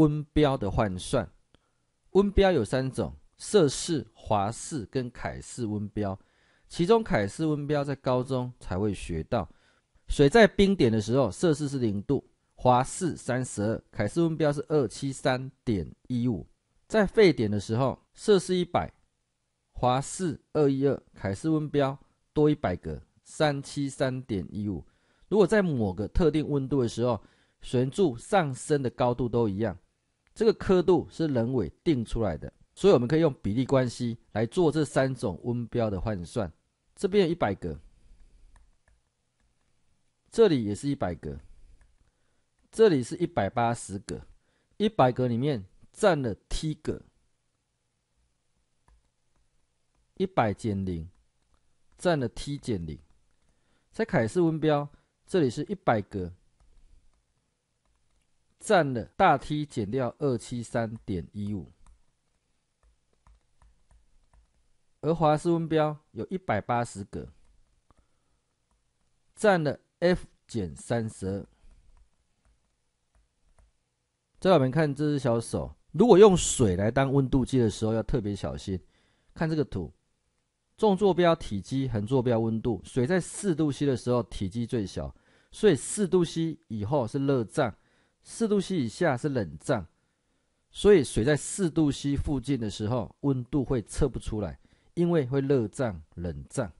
温标的换算，温标有三种：摄氏、华氏跟凯氏温标。其中凯氏温标在高中才会学到。水在冰点的时候，摄氏是零度，华氏三十二，凯氏温标是二七三点一五。在沸点的时候，摄氏一百，华氏二一二，凯氏温标多一百格，三七三点一五。如果在某个特定温度的时候，悬柱上升的高度都一样。这个刻度是人为定出来的，所以我们可以用比例关系来做这三种温标的换算。这边有一百格，这里也是一百格，这里是一百八十个。一百格里面占了 t 格，一百减零占了 t 减零。在凯氏温标，这里是一百格。占了大 T 减掉二七三点一五，而华氏温标有一百八十格，占了 F 减三十二。在我们看这只小手，如果用水来当温度计的时候，要特别小心。看这个图，纵坐标体积，横坐标温度，水在四度 C 的时候体积最小，所以四度 C 以后是热胀。四度 C 以下是冷胀，所以水在四度 C 附近的时候，温度会测不出来，因为会热胀冷胀。